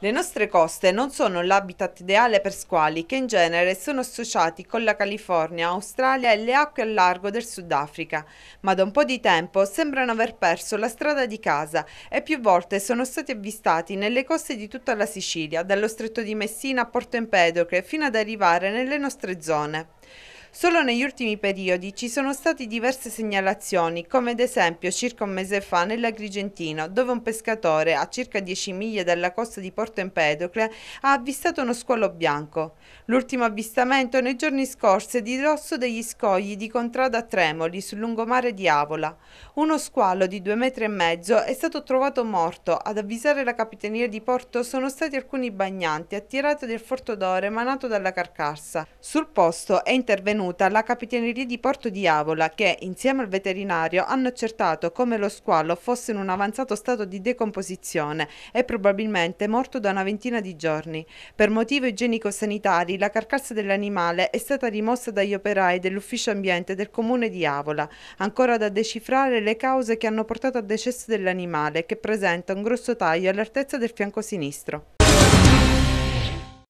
Le nostre coste non sono l'habitat ideale per squali che in genere sono associati con la California, Australia e le acque al largo del Sudafrica, ma da un po' di tempo sembrano aver perso la strada di casa e più volte sono stati avvistati nelle coste di tutta la Sicilia, dallo stretto di Messina a Porto Empedocle fino ad arrivare nelle nostre zone. Solo negli ultimi periodi ci sono state diverse segnalazioni, come ad esempio circa un mese fa nell'Agrigentino, dove un pescatore a circa 10 miglia dalla costa di Porto Empedocle ha avvistato uno squalo bianco. L'ultimo avvistamento nei giorni scorsi è di rosso degli scogli di Contrada Tremoli sul lungomare di Avola. Uno squalo di due metri e mezzo è stato trovato morto. Ad avvisare la capitania di Porto sono stati alcuni bagnanti attirati del forte odore emanato dalla carcassa. Sul posto è intervenuto pervenuta alla Capitaneria di Porto di Avola che, insieme al veterinario, hanno accertato come lo squalo fosse in un avanzato stato di decomposizione e probabilmente morto da una ventina di giorni. Per motivi igienico-sanitari la carcassa dell'animale è stata rimossa dagli operai dell'ufficio ambiente del comune di Avola, ancora da decifrare le cause che hanno portato al decesso dell'animale che presenta un grosso taglio all'altezza del fianco sinistro.